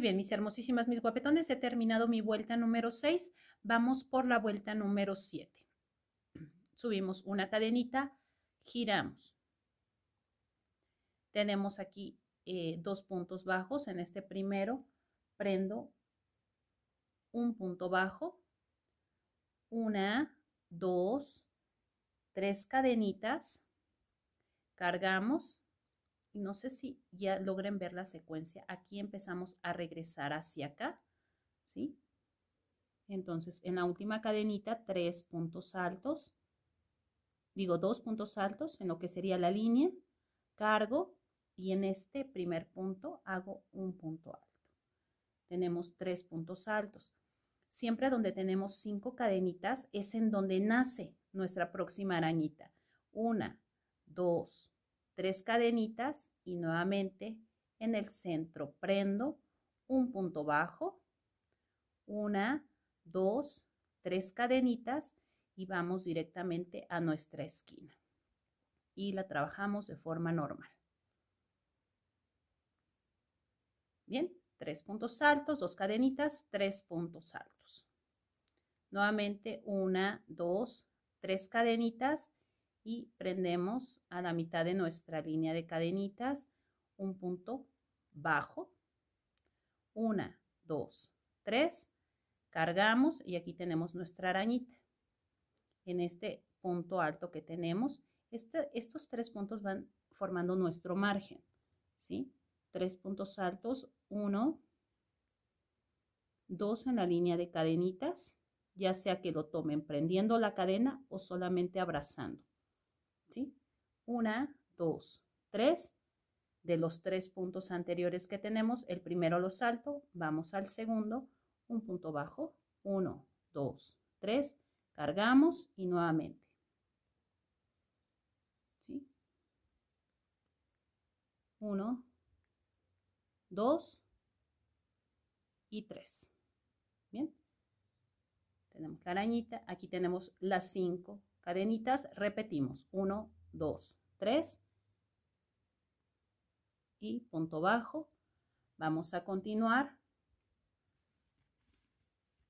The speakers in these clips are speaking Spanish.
bien, mis hermosísimas, mis guapetones, he terminado mi vuelta número 6. Vamos por la vuelta número 7. Subimos una cadenita, giramos. Tenemos aquí eh, dos puntos bajos. En este primero prendo un punto bajo, una, dos, tres cadenitas, cargamos, no sé si ya logren ver la secuencia. Aquí empezamos a regresar hacia acá, ¿sí? Entonces, en la última cadenita, tres puntos altos, digo, dos puntos altos en lo que sería la línea, cargo y en este primer punto hago un punto alto. Tenemos tres puntos altos. Siempre donde tenemos cinco cadenitas es en donde nace nuestra próxima arañita. Una, dos, tres cadenitas y nuevamente en el centro prendo un punto bajo, una, dos, tres cadenitas y vamos directamente a nuestra esquina. Y la trabajamos de forma normal. Bien, tres puntos altos, dos cadenitas, tres puntos altos. Nuevamente una, dos, tres cadenitas y prendemos a la mitad de nuestra línea de cadenitas un punto bajo. Una, dos, tres. Cargamos y aquí tenemos nuestra arañita. En este punto alto que tenemos, este, estos tres puntos van formando nuestro margen. ¿sí? Tres puntos altos, uno, dos en la línea de cadenitas, ya sea que lo tomen prendiendo la cadena o solamente abrazando. ¿sí? Una, dos, tres. De los tres puntos anteriores que tenemos, el primero lo salto, vamos al segundo, un punto bajo, uno, dos, tres, cargamos y nuevamente. ¿Sí? Uno, dos y tres. Bien. Tenemos la arañita, aquí tenemos las cinco cadenitas, repetimos, 1, 2, 3 y punto bajo. Vamos a continuar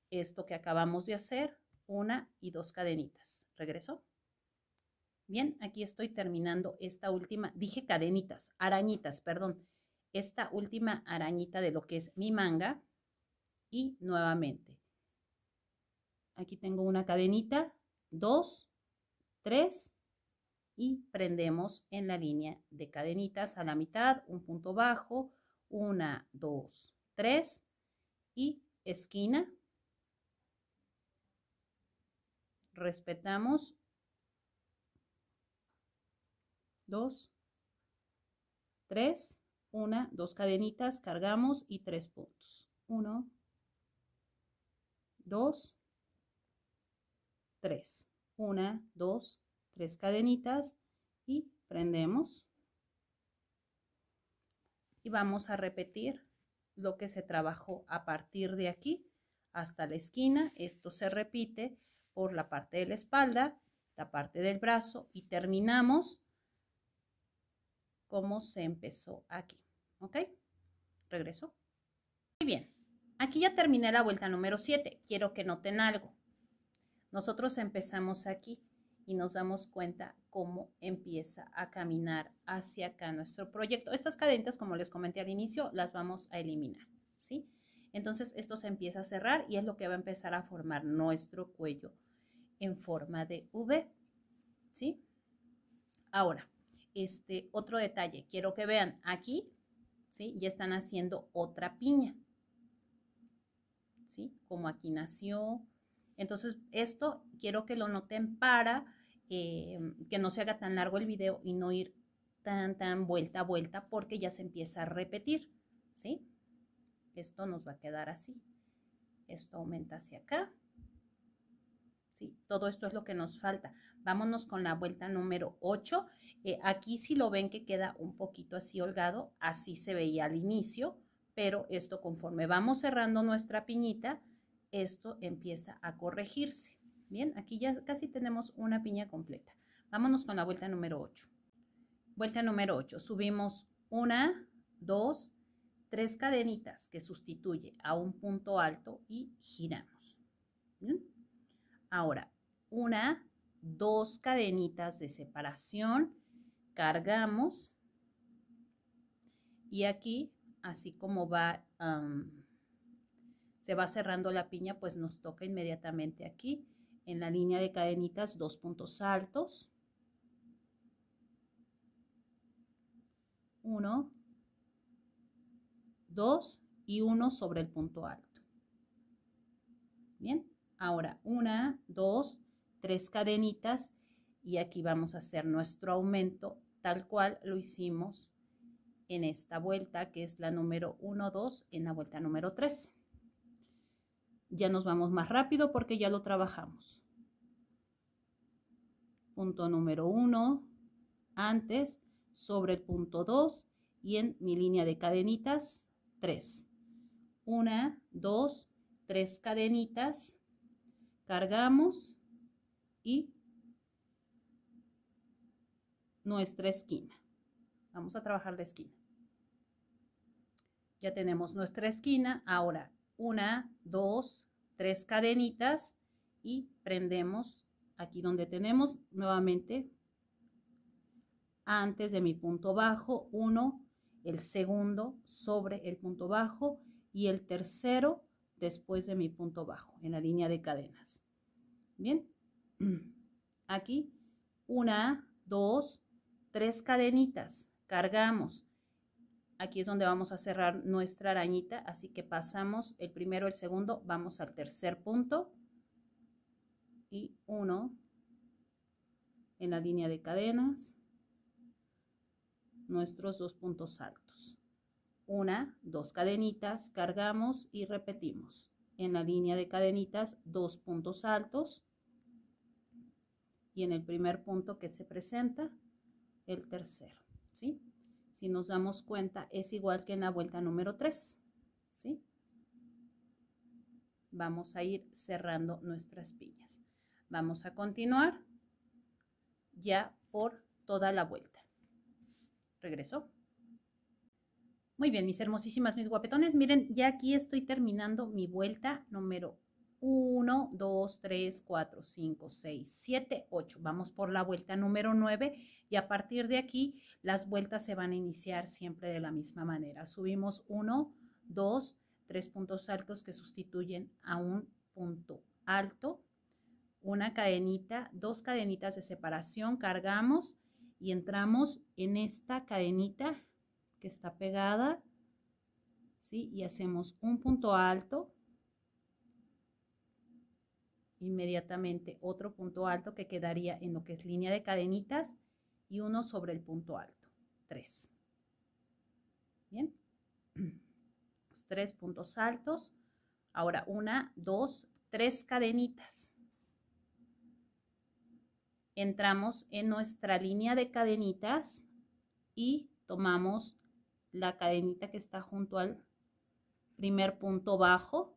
esto que acabamos de hacer, una y dos cadenitas. ¿Regreso? Bien, aquí estoy terminando esta última, dije cadenitas, arañitas, perdón, esta última arañita de lo que es mi manga. Y nuevamente, aquí tengo una cadenita, dos, 3 y prendemos en la línea de cadenitas a la mitad, un punto bajo, 1, 2, 3 y esquina. Respetamos 2, 3, 1, 2 cadenitas, cargamos y 3 puntos. 1, 2, 3 una, dos, tres cadenitas y prendemos. Y vamos a repetir lo que se trabajó a partir de aquí hasta la esquina. Esto se repite por la parte de la espalda, la parte del brazo y terminamos como se empezó aquí. ¿Ok? Regreso. Muy bien. Aquí ya terminé la vuelta número 7. Quiero que noten algo. Nosotros empezamos aquí y nos damos cuenta cómo empieza a caminar hacia acá nuestro proyecto. Estas cadentes, como les comenté al inicio, las vamos a eliminar, ¿sí? Entonces esto se empieza a cerrar y es lo que va a empezar a formar nuestro cuello en forma de V, ¿sí? Ahora, este otro detalle, quiero que vean aquí, ¿sí? Ya están haciendo otra piña, ¿sí? Como aquí nació, entonces, esto quiero que lo noten para eh, que no se haga tan largo el video y no ir tan, tan vuelta a vuelta porque ya se empieza a repetir, ¿sí? Esto nos va a quedar así. Esto aumenta hacia acá. ¿Sí? Todo esto es lo que nos falta. Vámonos con la vuelta número 8. Eh, aquí si lo ven que queda un poquito así holgado, así se veía al inicio, pero esto conforme vamos cerrando nuestra piñita, esto empieza a corregirse. Bien, aquí ya casi tenemos una piña completa. Vámonos con la vuelta número 8. Vuelta número 8. Subimos una, dos, tres cadenitas que sustituye a un punto alto y giramos. Ahora, una, dos cadenitas de separación, cargamos y aquí, así como va se va cerrando la piña, pues nos toca inmediatamente aquí, en la línea de cadenitas, dos puntos altos. Uno, dos y uno sobre el punto alto. Bien, ahora una, dos, tres cadenitas y aquí vamos a hacer nuestro aumento tal cual lo hicimos en esta vuelta que es la número uno, dos en la vuelta número 3. Ya nos vamos más rápido porque ya lo trabajamos. Punto número uno, antes, sobre el punto 2 y en mi línea de cadenitas, 3. Una, dos, tres cadenitas, cargamos y nuestra esquina. Vamos a trabajar la esquina. Ya tenemos nuestra esquina. Ahora una, dos, tres cadenitas y prendemos aquí donde tenemos nuevamente antes de mi punto bajo, uno, el segundo sobre el punto bajo y el tercero después de mi punto bajo en la línea de cadenas. Bien, aquí una, dos, tres cadenitas, cargamos Aquí es donde vamos a cerrar nuestra arañita, así que pasamos el primero, el segundo, vamos al tercer punto y uno en la línea de cadenas, nuestros dos puntos altos. Una, dos cadenitas, cargamos y repetimos. En la línea de cadenitas, dos puntos altos. Y en el primer punto que se presenta, el tercero, ¿sí? si nos damos cuenta, es igual que en la vuelta número 3, ¿sí? Vamos a ir cerrando nuestras piñas. Vamos a continuar ya por toda la vuelta. Regreso. Muy bien, mis hermosísimas, mis guapetones. Miren, ya aquí estoy terminando mi vuelta número 1, 2, 3, 4, 5, 6, 7, 8. Vamos por la vuelta número 9 y a partir de aquí las vueltas se van a iniciar siempre de la misma manera. Subimos 1, 2, 3 puntos altos que sustituyen a un punto alto, una cadenita, dos cadenitas de separación, cargamos y entramos en esta cadenita que está pegada, ¿sí? Y hacemos un punto alto, inmediatamente otro punto alto que quedaría en lo que es línea de cadenitas y uno sobre el punto alto, tres. Bien, Los tres puntos altos, ahora una, dos, tres cadenitas. Entramos en nuestra línea de cadenitas y tomamos la cadenita que está junto al primer punto bajo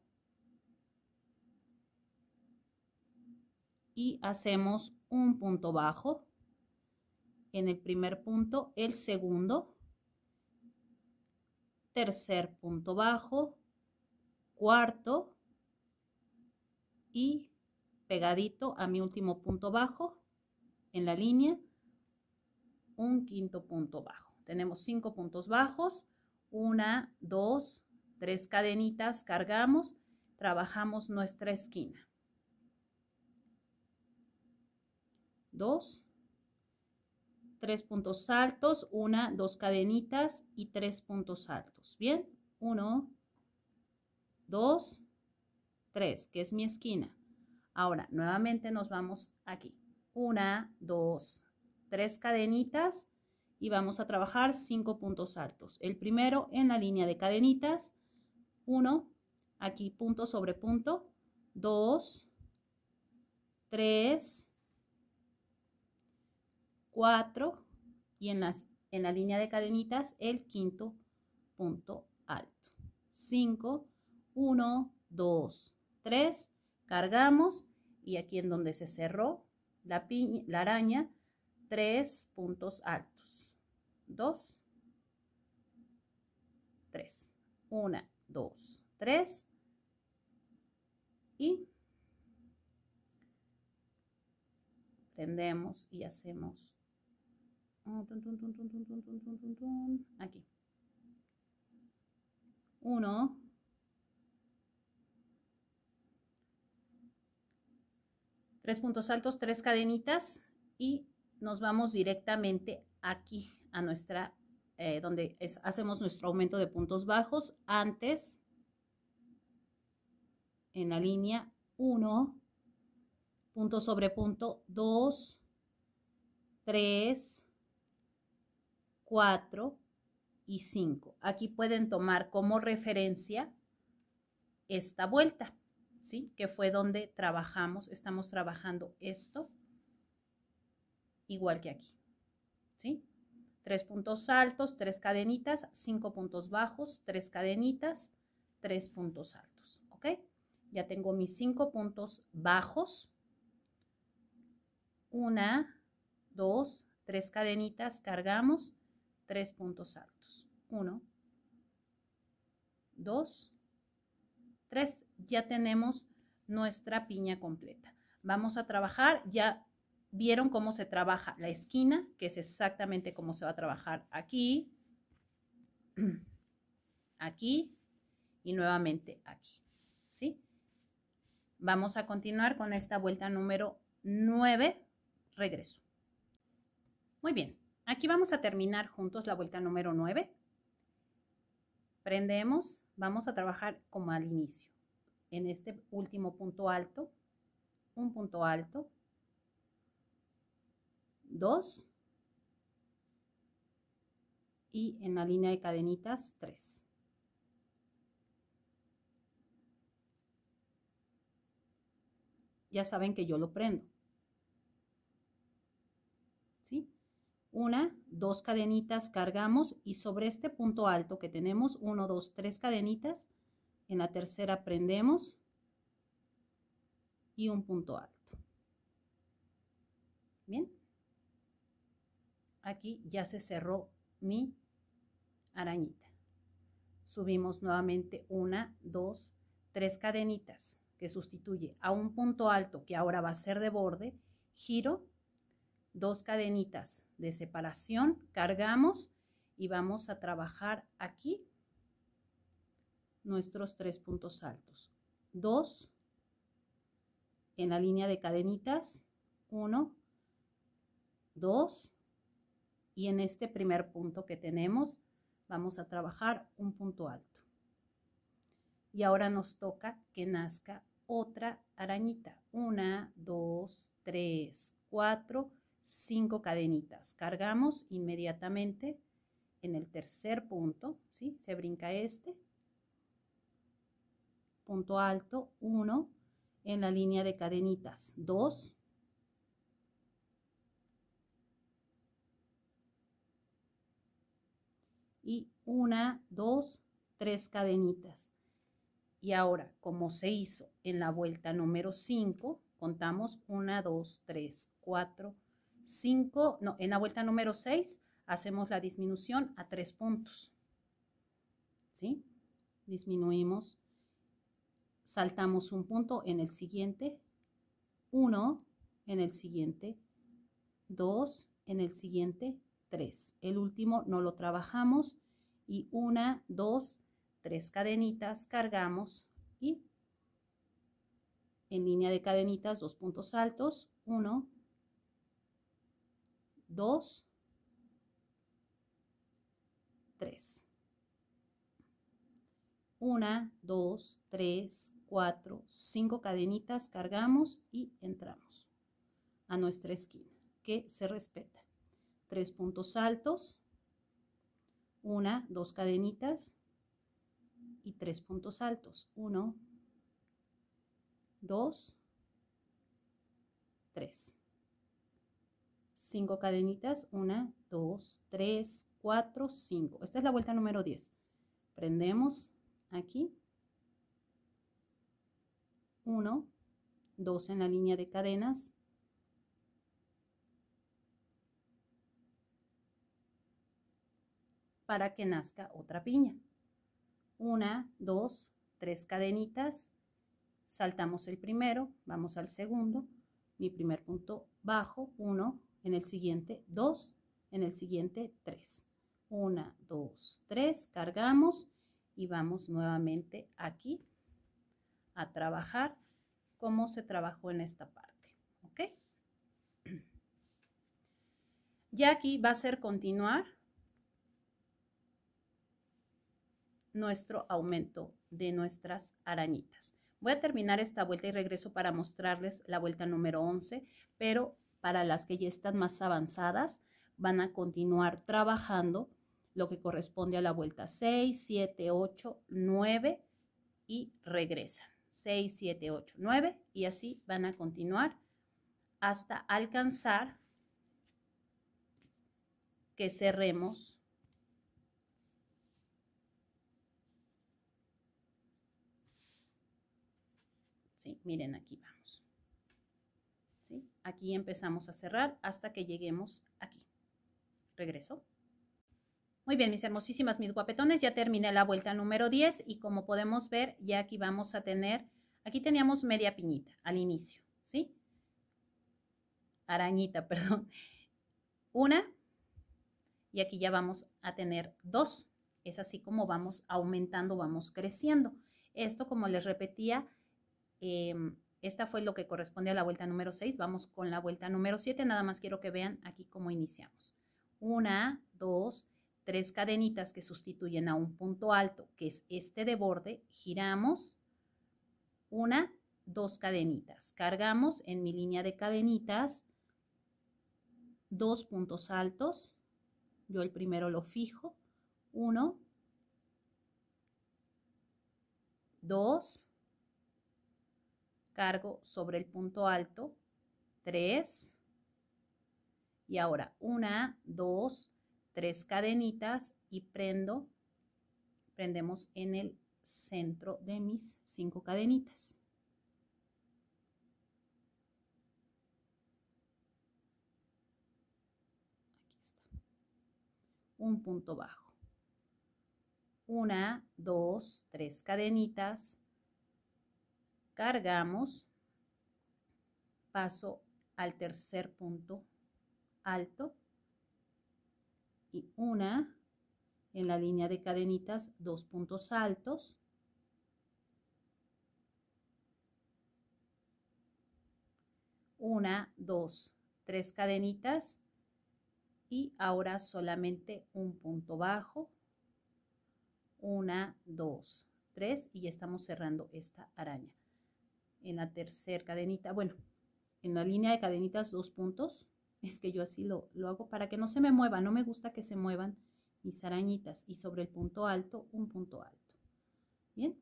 y hacemos un punto bajo en el primer punto, el segundo, tercer punto bajo, cuarto y pegadito a mi último punto bajo en la línea, un quinto punto bajo. Tenemos cinco puntos bajos, una, dos, tres cadenitas, cargamos, trabajamos nuestra esquina. dos, tres puntos altos, una, dos cadenitas y tres puntos altos. Bien, uno, dos, tres, que es mi esquina. Ahora, nuevamente nos vamos aquí. Una, dos, tres cadenitas y vamos a trabajar cinco puntos altos. El primero en la línea de cadenitas, uno, aquí punto sobre punto, dos, tres, 4 y en, las, en la línea de cadenitas el quinto punto alto. 5, 1, 2, 3, cargamos y aquí en donde se cerró la, piña, la araña, 3 puntos altos. 2, 3. 1, 2, 3 y y hacemos aquí. Uno. Tres puntos altos, tres cadenitas y nos vamos directamente aquí a nuestra, eh, donde hacemos nuestro aumento de puntos bajos antes en la línea uno punto sobre punto, 2, 3, 4 y 5. Aquí pueden tomar como referencia esta vuelta, ¿sí? Que fue donde trabajamos, estamos trabajando esto igual que aquí, ¿sí? Tres puntos altos, tres cadenitas, cinco puntos bajos, tres cadenitas, tres puntos altos, ¿ok? Ya tengo mis cinco puntos bajos, una, dos, tres cadenitas, cargamos tres puntos altos. Uno, dos, tres. Ya tenemos nuestra piña completa. Vamos a trabajar, ya vieron cómo se trabaja la esquina, que es exactamente cómo se va a trabajar aquí, aquí y nuevamente aquí, ¿sí? Vamos a continuar con esta vuelta número 9 regreso. Muy bien, aquí vamos a terminar juntos la vuelta número 9. Prendemos, vamos a trabajar como al inicio. En este último punto alto, un punto alto, dos, y en la línea de cadenitas tres. Ya saben que yo lo prendo. Una, dos cadenitas cargamos y sobre este punto alto que tenemos, uno, dos, tres cadenitas, en la tercera prendemos y un punto alto. Bien. Aquí ya se cerró mi arañita. Subimos nuevamente una, dos, tres cadenitas que sustituye a un punto alto que ahora va a ser de borde, giro dos cadenitas de separación, cargamos y vamos a trabajar aquí nuestros tres puntos altos. Dos en la línea de cadenitas, uno, dos, y en este primer punto que tenemos vamos a trabajar un punto alto. Y ahora nos toca que nazca otra arañita. Una, dos, tres, cuatro, 5 cadenitas. Cargamos inmediatamente en el tercer punto, ¿sí? Se brinca este. Punto alto, 1 en la línea de cadenitas, 2. Y una, dos, tres cadenitas. Y ahora, como se hizo en la vuelta número 5, contamos 1, 2, 3, 4, 5 5, no, en la vuelta número 6 hacemos la disminución a 3 puntos. Disminuimos, saltamos un punto en el siguiente, 1 en el siguiente, 2 en el siguiente, 3. El último no lo trabajamos y 1, 2, 3 cadenitas, cargamos y en línea de cadenitas, dos puntos altos, 1, 2, 3. 1, 2, 3, 4, 5 cadenitas cargamos y entramos a nuestra esquina, que se respeta. 3 puntos altos, 1, 2 cadenitas y 3 puntos altos. 1, 2, 3. 5 cadenitas, 1, 2, 3, 4, 5. Esta es la vuelta número 10. Prendemos aquí. 1, 2 en la línea de cadenas. Para que nazca otra piña. 1, 2, 3 cadenitas. Saltamos el primero, vamos al segundo. Mi primer punto bajo, 1, en el siguiente 2, en el siguiente 3. 1, 2, 3, cargamos y vamos nuevamente aquí a trabajar como se trabajó en esta parte. ¿Ok? Ya aquí va a ser continuar nuestro aumento de nuestras arañitas. Voy a terminar esta vuelta y regreso para mostrarles la vuelta número 11, pero para las que ya están más avanzadas, van a continuar trabajando lo que corresponde a la vuelta 6, 7, 8, 9 y regresan. 6, 7, 8, 9 y así van a continuar hasta alcanzar que cerremos Sí, miren aquí va. Aquí empezamos a cerrar hasta que lleguemos aquí. Regreso. Muy bien, mis hermosísimas, mis guapetones, ya terminé la vuelta número 10 y como podemos ver, ya aquí vamos a tener, aquí teníamos media piñita al inicio, ¿sí? Arañita, perdón. Una y aquí ya vamos a tener dos. Es así como vamos aumentando, vamos creciendo. Esto, como les repetía, em, esta fue lo que corresponde a la vuelta número 6. Vamos con la vuelta número 7. Nada más quiero que vean aquí cómo iniciamos. Una, dos, tres cadenitas que sustituyen a un punto alto, que es este de borde. Giramos. Una, dos cadenitas. Cargamos en mi línea de cadenitas dos puntos altos. Yo el primero lo fijo. Uno, dos, cargo sobre el punto alto, 3. Y ahora 1, 2, 3 cadenitas y prendo, prendemos en el centro de mis 5 cadenitas. un punto bajo. Una, dos, tres cadenitas, cargamos, paso al tercer punto alto y una en la línea de cadenitas, dos puntos altos. Una, dos, tres cadenitas y ahora solamente un punto bajo. Una, dos, tres y ya estamos cerrando esta araña en la tercera cadenita, bueno, en la línea de cadenitas dos puntos, es que yo así lo, hago para que no se me mueva, no me gusta que se muevan mis arañitas y sobre el punto alto un punto alto. Bien,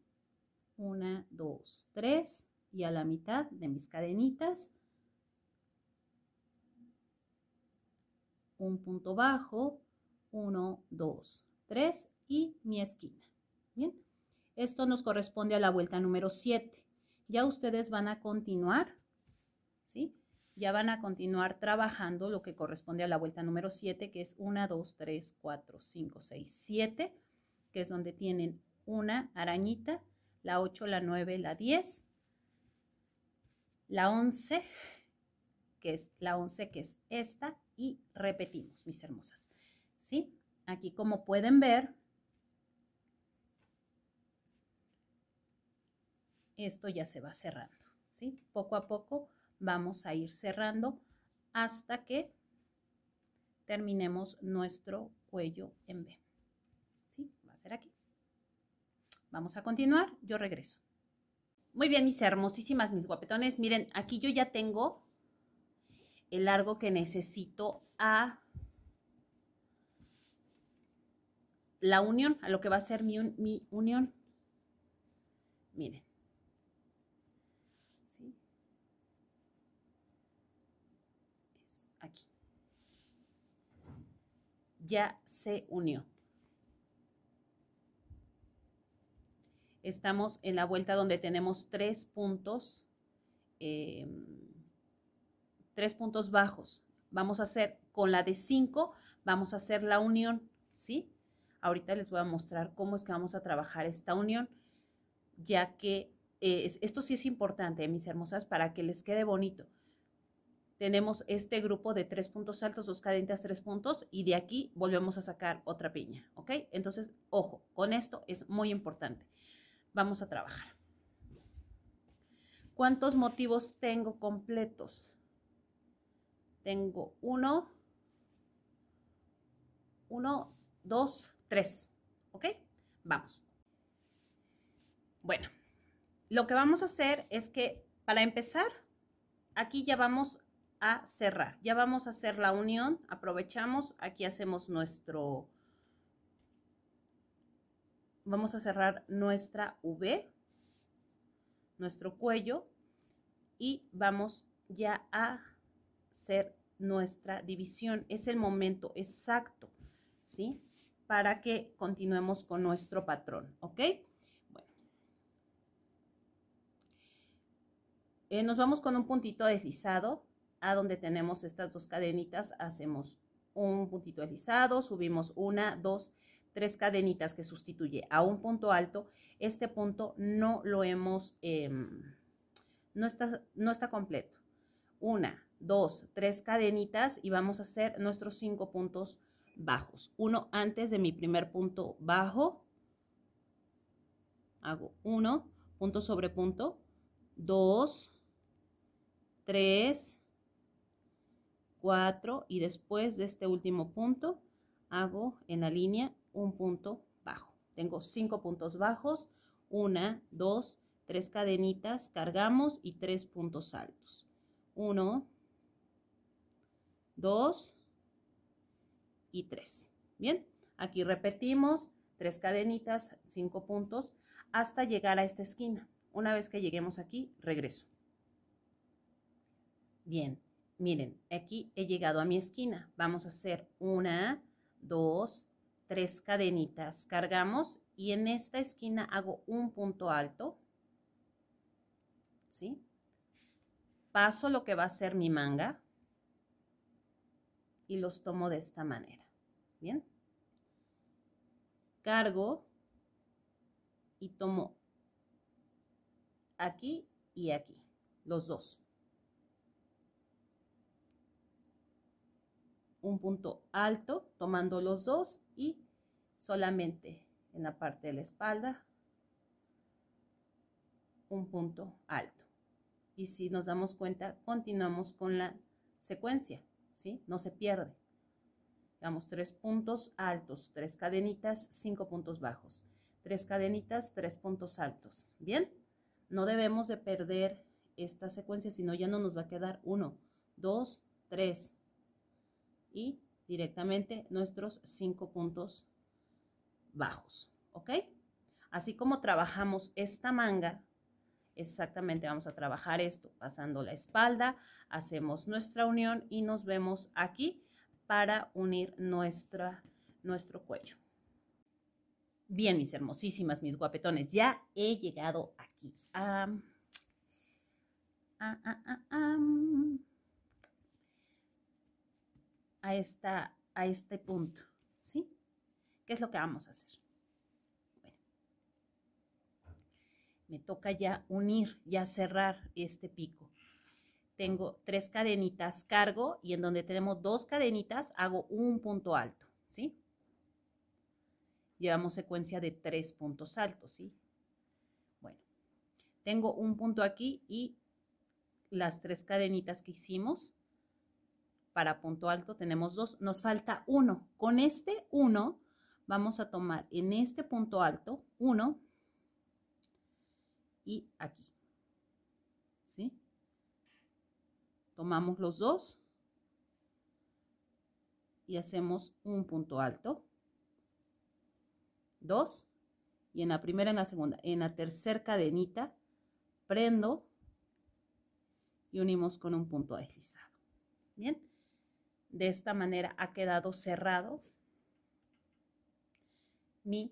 una, dos, tres y a la mitad de mis cadenitas un punto bajo, uno, dos, tres, y mi esquina. Bien, esto nos corresponde a la vuelta número 7 ya ustedes van a continuar, ¿sí? Ya van a continuar trabajando lo que corresponde a la vuelta número 7, que es 1, 2, 3, 4, 5, 6, 7, que es donde tienen una arañita, la 8, la 9, la 10, la 11, que es la 11, que es esta, y repetimos, mis hermosas, ¿sí? Aquí como pueden ver, esto ya se va cerrando, ¿sí? Poco a poco vamos a ir cerrando hasta que terminemos nuestro cuello en B. ¿Sí? Va a ser aquí. Vamos a continuar, yo regreso. Muy bien, mis hermosísimas, mis guapetones. Miren, aquí yo ya tengo el largo que necesito a la unión, a lo que va a ser mi, mi unión. Miren, ya se unió. Estamos en la vuelta donde tenemos tres puntos, em, tres puntos bajos. Vamos a hacer con la de 5, vamos a hacer la unión, ¿sí? Ahorita les voy a mostrar cómo es que vamos a trabajar esta unión, ya que eh, esto sí es importante, mis hermosas, para que les quede bonito tenemos este grupo de tres puntos altos, dos cadenas, tres puntos, y de aquí volvemos a sacar otra piña, ¿ok? Entonces, ojo, con esto es muy importante. Vamos a trabajar. ¿Cuántos motivos tengo completos? Tengo uno, uno, dos, tres, ¿ok? Vamos. Bueno, lo que vamos a hacer es que, para empezar, aquí ya vamos a cerrar. Ya vamos a hacer la unión, aprovechamos, aquí hacemos nuestro, vamos a cerrar nuestra V, nuestro cuello y vamos ya a hacer nuestra división. Es el momento exacto, ¿sí? Para que continuemos con nuestro patrón, ¿ok? Bueno. Eh, nos vamos con un puntito deslizado a donde tenemos estas dos cadenitas, hacemos un puntito alisado, subimos una, dos, tres cadenitas que sustituye a un punto alto. Este punto no lo hemos, em, no, está, no está completo. Una, dos, tres cadenitas y vamos a hacer nuestros cinco puntos bajos. Uno antes de mi primer punto bajo. Hago uno, punto sobre punto, dos, tres, y después de este último punto hago en la línea un punto bajo. Tengo cinco puntos bajos, una dos tres cadenitas, cargamos y tres puntos altos. 1, 2 y 3. Bien, aquí repetimos tres cadenitas, cinco puntos hasta llegar a esta esquina. Una vez que lleguemos aquí, regreso. Bien, miren, aquí he llegado a mi esquina. Vamos a hacer una, dos, tres cadenitas. Cargamos y en esta esquina hago un punto alto. ¿Sí? Paso lo que va a ser mi manga y los tomo de esta manera. ¿Bien? Cargo y tomo aquí y aquí, los dos. un punto alto, tomando los dos y solamente en la parte de la espalda un punto alto. Y si nos damos cuenta, continuamos con la secuencia, si No se pierde. Damos tres puntos altos, tres cadenitas, cinco puntos bajos. Tres cadenitas, tres puntos altos. ¿Bien? No debemos de perder esta secuencia, sino ya no nos va a quedar uno, dos, tres, directamente nuestros cinco puntos bajos, ¿ok? Así como trabajamos esta manga, exactamente vamos a trabajar esto, pasando la espalda, hacemos nuestra unión y nos vemos aquí para unir nuestra, nuestro cuello. Bien, mis hermosísimas, mis guapetones, ya he llegado aquí a, esta, a este punto, ¿sí? ¿Qué es lo que vamos a hacer? me toca ya unir, ya cerrar este pico. Tengo tres cadenitas cargo y en donde tenemos dos cadenitas hago un punto alto, ¿sí? Llevamos secuencia de tres puntos altos, ¿sí? Bueno, tengo un punto aquí y las tres cadenitas que hicimos para punto alto tenemos dos, nos falta uno. Con este uno vamos a tomar en este punto alto uno y aquí. ¿Sí? Tomamos los dos y hacemos un punto alto. Dos. Y en la primera, en la segunda, en la tercera cadenita, prendo y unimos con un punto deslizado. Bien de esta manera ha quedado cerrado mi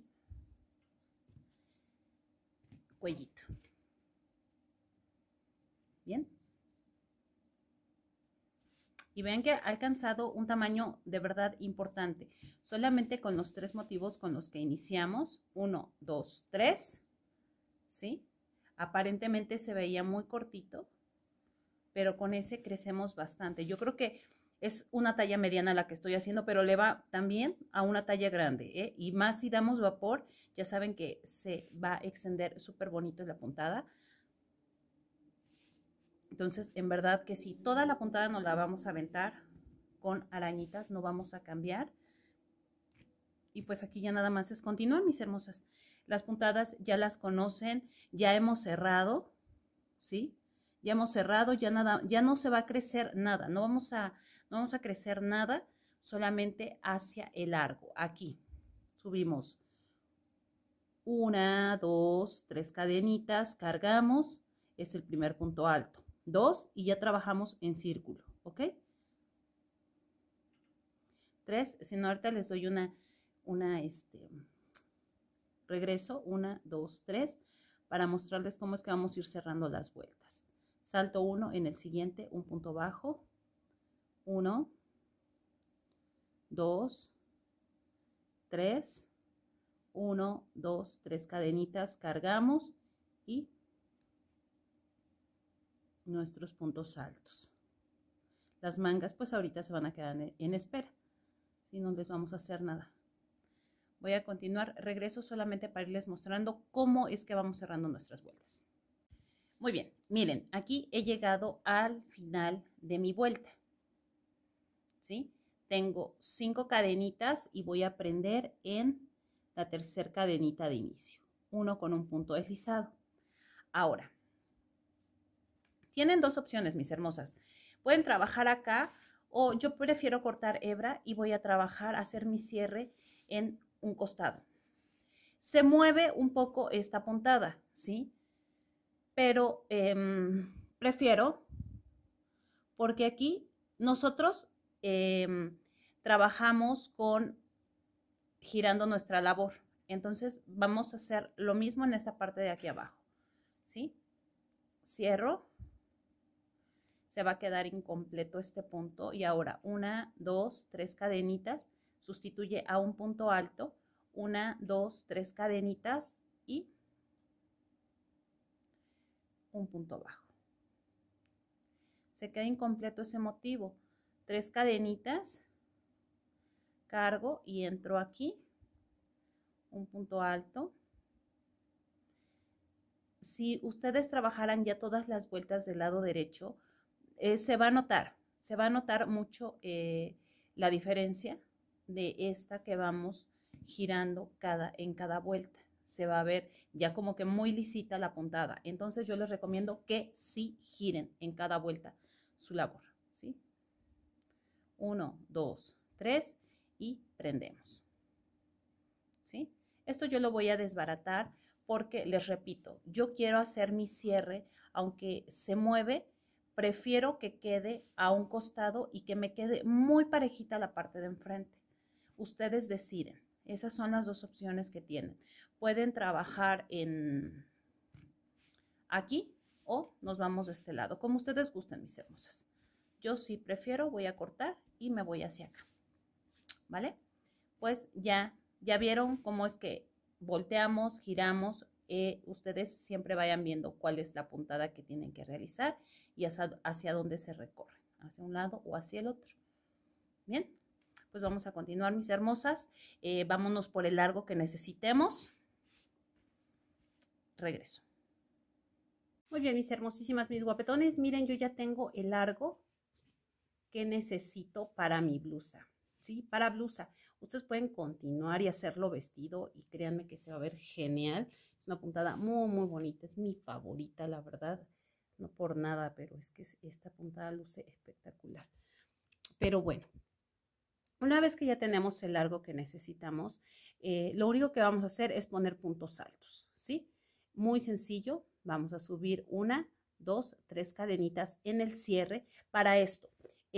cuellito. Bien. Y vean que ha alcanzado un tamaño de verdad importante. Solamente con los tres motivos con los que iniciamos. Uno, dos, tres. ¿Sí? Aparentemente se veía muy cortito, pero con ese crecemos bastante. Yo creo que es una talla mediana la que estoy haciendo, pero le va también a una talla grande. ¿eh? Y más si damos vapor, ya saben que se va a extender súper bonito la puntada. Entonces, en verdad que si toda la puntada nos la vamos a aventar con arañitas, no vamos a cambiar. Y pues aquí ya nada más es continuar, mis hermosas. Las puntadas ya las conocen, ya hemos cerrado, ¿sí? Ya hemos cerrado, ya, nada, ya no se va a crecer nada, no vamos a no vamos a crecer nada, solamente hacia el largo. Aquí subimos una, dos, tres cadenitas, cargamos, es el primer punto alto. Dos, y ya trabajamos en círculo, ¿ok? Tres, si no, ahorita les doy una, una, este, regreso, una, dos, tres, para mostrarles cómo es que vamos a ir cerrando las vueltas. Salto uno, en el siguiente, un punto bajo, 1, 2, 3, 1, 2, 3 cadenitas, cargamos y nuestros puntos altos. Las mangas pues ahorita se van a quedar en, espera, si no les vamos a hacer nada. Voy a continuar, regreso solamente para irles mostrando cómo es que vamos cerrando nuestras vueltas. Muy bien, miren, aquí he llegado al final de mi vuelta. Tengo cinco cadenitas y voy a prender en la tercera cadenita de inicio. Uno con un punto deslizado. Ahora, tienen dos opciones, mis hermosas. Pueden trabajar acá o yo prefiero cortar hebra y voy a trabajar, hacer mi cierre en un costado. Se mueve un poco esta puntada, ¿sí? Pero em, prefiero porque aquí nosotros Em, trabajamos con girando nuestra labor. Entonces vamos a hacer lo mismo en esta parte de aquí abajo. ¿Sí? Cierro. Se va a quedar incompleto este punto. Y ahora una, dos, tres cadenitas. Sustituye a un punto alto. Una, dos, tres cadenitas y un punto bajo. Se queda incompleto ese motivo tres cadenitas, cargo y entro aquí, un punto alto. Si ustedes trabajaran ya todas las vueltas del lado derecho, eh, se va a notar, se va a notar mucho eh, la diferencia de esta que vamos girando cada, en cada vuelta. Se va a ver ya como que muy lisita la puntada. Entonces yo les recomiendo que sí giren en cada vuelta su labor. Uno, dos, tres y prendemos. ¿Sí? Esto yo lo voy a desbaratar porque, les repito, yo quiero hacer mi cierre, aunque se mueve, prefiero que quede a un costado y que me quede muy parejita la parte de enfrente. Ustedes deciden. Esas son las dos opciones que tienen. Pueden trabajar en aquí o nos vamos de este lado, como ustedes gusten, mis hermosas. Yo sí si prefiero, voy a cortar y me voy hacia acá. ¿Vale? Pues ya, ya vieron cómo es que volteamos, giramos. y eh, ustedes siempre vayan viendo cuál es la puntada que tienen que realizar y hacia, dónde se recorre, hacia un lado o hacia el otro. Bien, pues vamos a continuar, mis hermosas. Eh, vámonos por el largo que necesitemos. Regreso. Muy bien, mis hermosísimas, mis guapetones. Miren, yo ya tengo el largo que necesito para mi blusa. ¿Sí? Para blusa. Ustedes pueden continuar y hacerlo vestido y créanme que se va a ver genial. Es una puntada muy, muy bonita. Es mi favorita, la verdad. No por nada, pero es que esta puntada luce espectacular. Pero bueno, una vez que ya tenemos el largo que necesitamos, eh, lo único que vamos a hacer es poner puntos altos, ¿sí? Muy sencillo, vamos a subir una, dos, tres cadenitas en el cierre. Para esto,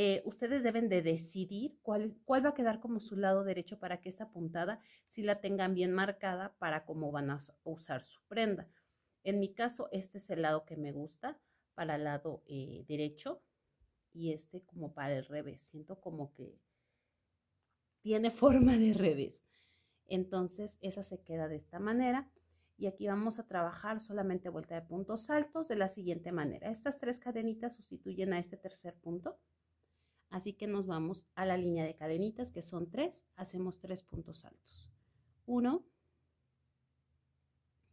eh, ustedes deben de decidir cuál, va a quedar como su lado derecho para que esta puntada si la tengan bien marcada para cómo van a usar su prenda. En mi caso, este es el lado que me gusta para el lado eh, derecho y este como para el revés. Siento como que tiene forma de revés. Entonces, esa se queda de esta manera. Y aquí vamos a trabajar solamente vuelta de puntos altos de la siguiente manera. Estas tres cadenitas sustituyen a este tercer punto Así que nos vamos a la línea de cadenitas, que son tres. Hacemos tres puntos altos. Uno,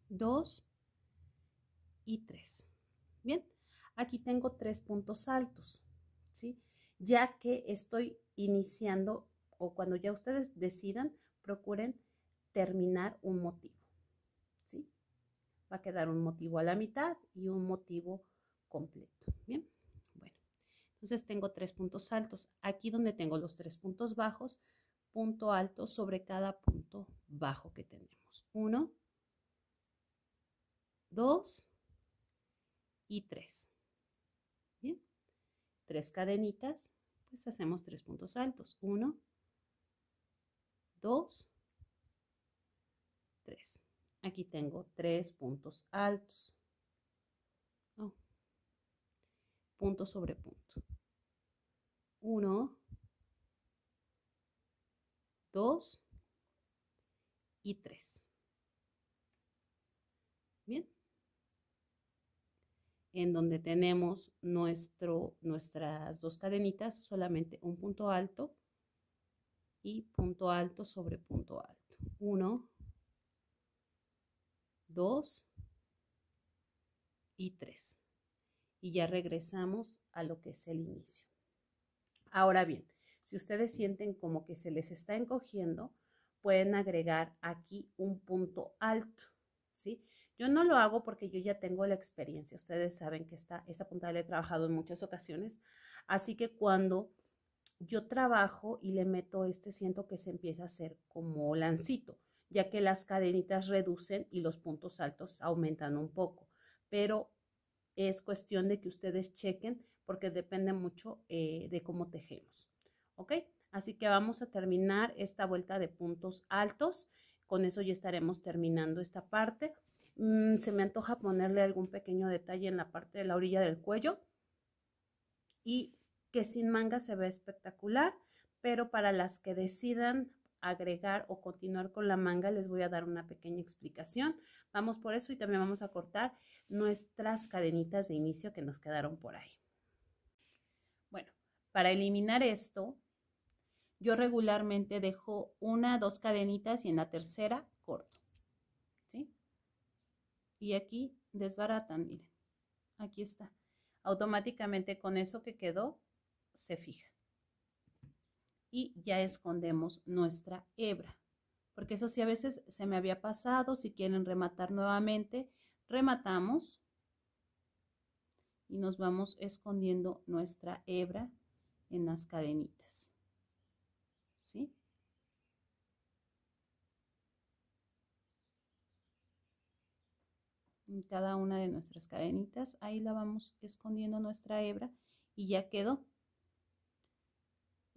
dos y tres. Bien, aquí tengo tres puntos altos, ¿sí? Ya que estoy iniciando o cuando ya ustedes decidan, procuren terminar un motivo, ¿sí? Va a quedar un motivo a la mitad y un motivo completo, ¿bien? Entonces tengo tres puntos altos. Aquí donde tengo los tres puntos bajos, punto alto sobre cada punto bajo que tenemos. Uno, dos y tres. Bien. Tres cadenitas, pues hacemos tres puntos altos. Uno, dos, tres. Aquí tengo tres puntos altos. punto sobre punto. 1, 2 y 3. Bien. En donde tenemos nuestro, nuestras dos cadenitas, solamente un punto alto y punto alto sobre punto alto. 1, 2 y 3 y ya regresamos a lo que es el inicio. Ahora bien, si ustedes sienten como que se les está encogiendo, pueden agregar aquí un punto alto, ¿sí? Yo no lo hago porque yo ya tengo la experiencia. Ustedes saben que esta, esta puntada la he trabajado en muchas ocasiones. Así que cuando yo trabajo y le meto este, siento que se empieza a hacer como lancito, ya que las cadenitas reducen y los puntos altos aumentan un poco. Pero es cuestión de que ustedes chequen porque depende mucho eh, de cómo tejemos. ¿Ok? Así que vamos a terminar esta vuelta de puntos altos. Con eso ya estaremos terminando esta parte. Mm, se me antoja ponerle algún pequeño detalle en la parte de la orilla del cuello. Y que sin manga se ve espectacular, pero para las que decidan agregar o continuar con la manga les voy a dar una pequeña explicación Vamos por eso y también vamos a cortar nuestras cadenitas de inicio que nos quedaron por ahí. Bueno, para eliminar esto, yo regularmente dejo una, dos cadenitas y en la tercera corto. ¿Sí? Y aquí desbaratan, miren. Aquí está. Automáticamente con eso que quedó, se fija. Y ya escondemos nuestra hebra porque eso sí a veces se me había pasado, si quieren rematar nuevamente, rematamos y nos vamos escondiendo nuestra hebra en las cadenitas. ¿Sí? En cada una de nuestras cadenitas, ahí la vamos escondiendo nuestra hebra y ya quedó.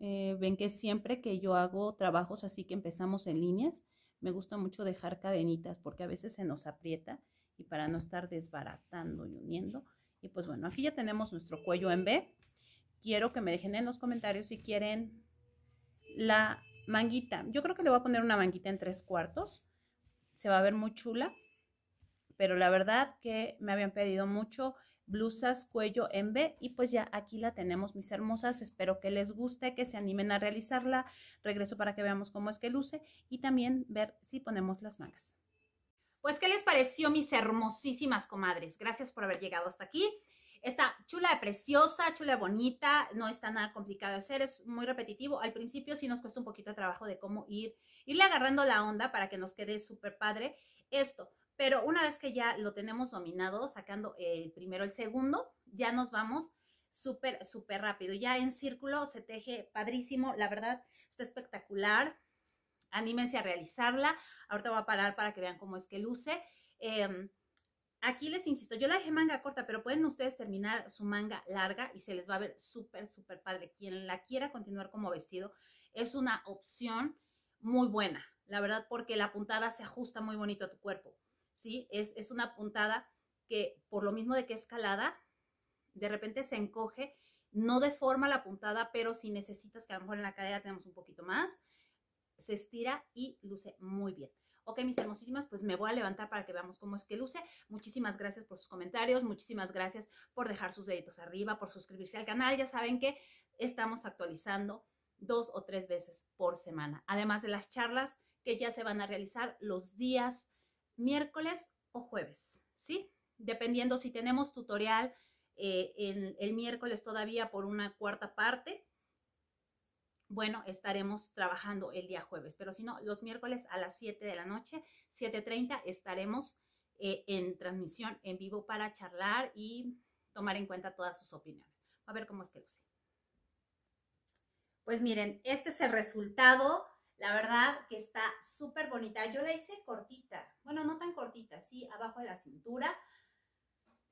Eh, ven que siempre que yo hago trabajos así que empezamos en líneas, me gusta mucho dejar cadenitas porque a veces se nos aprieta y para no estar desbaratando y uniendo. Y pues bueno, aquí ya tenemos nuestro cuello en B. Quiero que me dejen en los comentarios si quieren la manguita. Yo creo que le voy a poner una manguita en tres cuartos. Se va a ver muy chula. Pero la verdad que me habían pedido mucho blusas cuello en B y pues ya aquí la tenemos mis hermosas, espero que les guste, que se animen a realizarla, regreso para que veamos cómo es que luce y también ver si ponemos las mangas. Pues qué les pareció mis hermosísimas comadres, gracias por haber llegado hasta aquí. Está chula, preciosa, chula, bonita, no está nada complicado de hacer, es muy repetitivo. Al principio sí nos cuesta un poquito de trabajo de cómo ir, irle agarrando la onda para que nos quede súper padre esto. Pero una vez que ya lo tenemos dominado, sacando el primero, el segundo, ya nos vamos súper, súper rápido. Ya en círculo se teje padrísimo, la verdad está espectacular. Anímense a realizarla. Ahorita voy a parar para que vean cómo es que luce. Em, aquí les insisto, yo la dejé manga corta, pero pueden ustedes terminar su manga larga y se les va a ver súper, súper padre. Quien la quiera continuar como vestido es una opción muy buena, la verdad, porque la puntada se ajusta muy bonito a tu cuerpo. ¿sí? Es, es una puntada que por lo mismo de que es calada, de repente se encoge, no deforma la puntada, pero si necesitas que a lo mejor en la cadera tenemos un poquito más, se estira y luce muy bien. Ok, mis hermosísimas, pues me voy a levantar para que veamos cómo es que luce. Muchísimas gracias por sus comentarios, muchísimas gracias por dejar sus deditos arriba, por suscribirse al canal. Ya saben que estamos actualizando dos o tres veces por semana. Además de las charlas que ya se van a realizar los días miércoles o jueves, ¿sí? Dependiendo si tenemos tutorial eh, en, el miércoles todavía por una cuarta parte, bueno, estaremos trabajando el día jueves, pero si no, los miércoles a las 7 de la noche, 7.30, estaremos eh, en transmisión en vivo para charlar y tomar en cuenta todas sus opiniones. A ver cómo es que luce. Pues miren, este es el resultado la verdad que está súper bonita. Yo la hice cortita. Bueno, no tan cortita, sí, abajo de la cintura.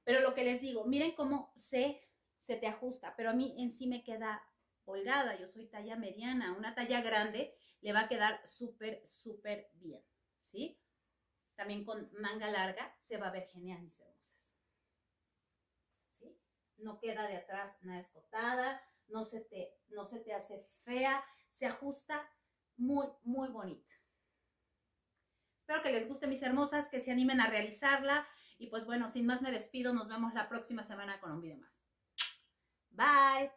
Pero lo que les digo, miren cómo se, se te ajusta. Pero a mí en sí me queda holgada. Yo soy talla mediana. Una talla grande le va a quedar súper, súper bien. ¿Sí? También con manga larga se va a ver genial, mis hermosas. ¿Sí? No queda de atrás nada escotada. No se te, no se te hace fea. Se ajusta muy, muy bonito. Espero que les guste mis hermosas, que se animen a realizarla. Y pues bueno, sin más me despido. Nos vemos la próxima semana con un video más. Bye.